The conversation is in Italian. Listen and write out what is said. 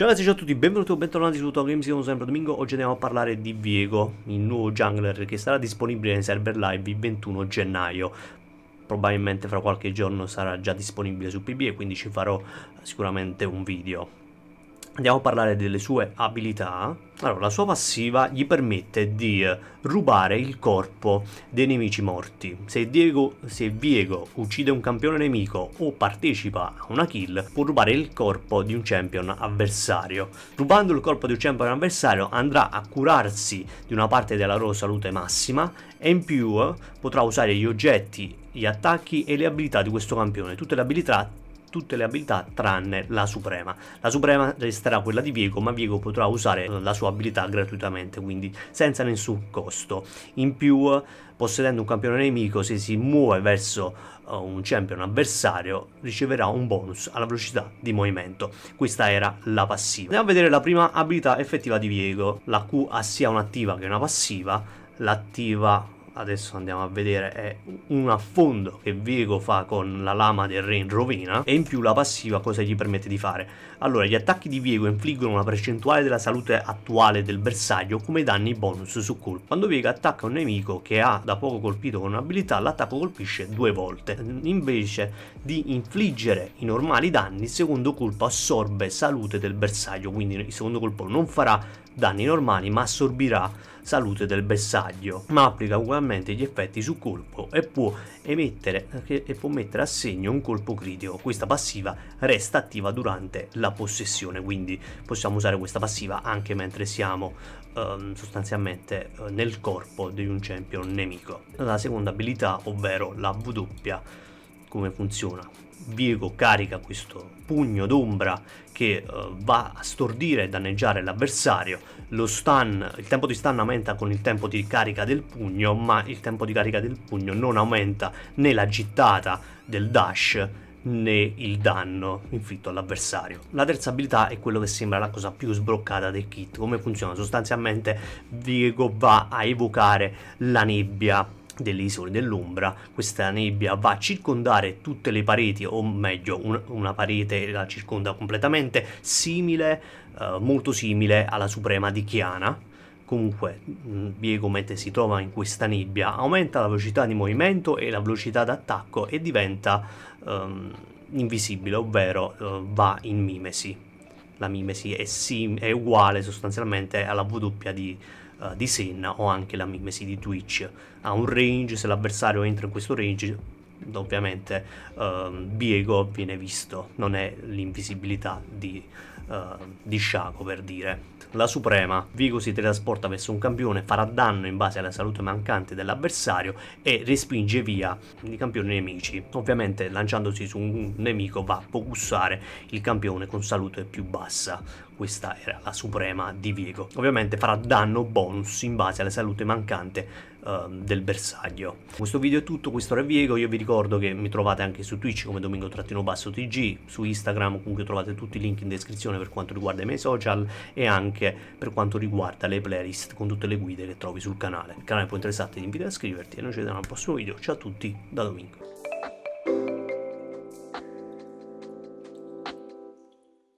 Ciao ragazzi, ciao a tutti, benvenuti o bentornati su Talk Games, io sono sempre Domingo, oggi andiamo a parlare di Viego, il nuovo jungler che sarà disponibile nei server live il 21 gennaio. Probabilmente fra qualche giorno sarà già disponibile su PB e quindi ci farò sicuramente un video. Andiamo a parlare delle sue abilità. Allora, la sua passiva gli permette di rubare il corpo dei nemici morti. Se, Diego, se Viego uccide un campione nemico o partecipa a una kill, può rubare il corpo di un champion avversario. Rubando il corpo di un champion avversario andrà a curarsi di una parte della loro salute massima e in più potrà usare gli oggetti, gli attacchi e le abilità di questo campione. Tutte le abilità tutte le abilità tranne la suprema. La suprema resterà quella di Viego, ma Viego potrà usare eh, la sua abilità gratuitamente, quindi senza nessun costo. In più, possedendo un campione nemico, se si muove verso eh, un champion avversario, riceverà un bonus alla velocità di movimento. Questa era la passiva. Andiamo a vedere la prima abilità effettiva di Viego, la Q ha sia un'attiva che una passiva. L'attiva adesso andiamo a vedere, è un affondo che Viego fa con la lama del re in rovina e in più la passiva cosa gli permette di fare. Allora, gli attacchi di Viego infliggono una percentuale della salute attuale del bersaglio come danni bonus su colpo. Quando Viego attacca un nemico che ha da poco colpito con un'abilità, l'attacco colpisce due volte. Invece di infliggere i normali danni, il secondo colpo assorbe salute del bersaglio, quindi il secondo colpo non farà danni normali ma assorbirà salute del bersaglio, ma applica ugualmente principalmente gli effetti su colpo e può, emettere, eh, e può mettere a segno un colpo critico. Questa passiva resta attiva durante la possessione, quindi possiamo usare questa passiva anche mentre siamo ehm, sostanzialmente eh, nel corpo di un champion nemico. La seconda abilità, ovvero la W come funziona. Viego carica questo pugno d'ombra che uh, va a stordire e danneggiare l'avversario, lo stun, il tempo di stun aumenta con il tempo di carica del pugno, ma il tempo di carica del pugno non aumenta né la gittata del dash né il danno inflitto all'avversario. La terza abilità è quello che sembra la cosa più sbroccata del kit. Come funziona? Sostanzialmente Viego va a evocare la nebbia delle isole dell'ombra, questa nebbia va a circondare tutte le pareti, o meglio, un, una parete la circonda completamente, simile, eh, molto simile alla suprema di Chiana. Comunque, mm, Diego mentre si trova in questa nebbia aumenta la velocità di movimento e la velocità d'attacco e diventa ehm, invisibile, ovvero eh, va in mimesi la mimesi è, sim- è uguale sostanzialmente alla W di, uh, di Sin o anche la mimesi di Twitch. Ha un range, se l'avversario entra in questo range ovviamente um, Diego viene visto, non è l'invisibilità di, uh, di Shaco per dire. La Suprema, Vigo si trasporta verso un campione, farà danno in base alla salute mancante dell'avversario e respinge via i campioni nemici. Ovviamente lanciandosi su un nemico va a focussare il campione con salute più bassa. Questa era la Suprema di Viego. Ovviamente farà danno bonus in base alla salute mancante Ehm, del bersaglio. Questo video è tutto, questo era Viego, io vi ricordo che mi trovate anche su Twitch come domingo-tg, su Instagram comunque trovate tutti i link in descrizione per quanto riguarda i miei social e anche per quanto riguarda le playlist con tutte le guide che trovi sul canale. Il canale è può interessante, ti invito a iscriverti e noi ci vediamo al prossimo video. Ciao a tutti da Domingo.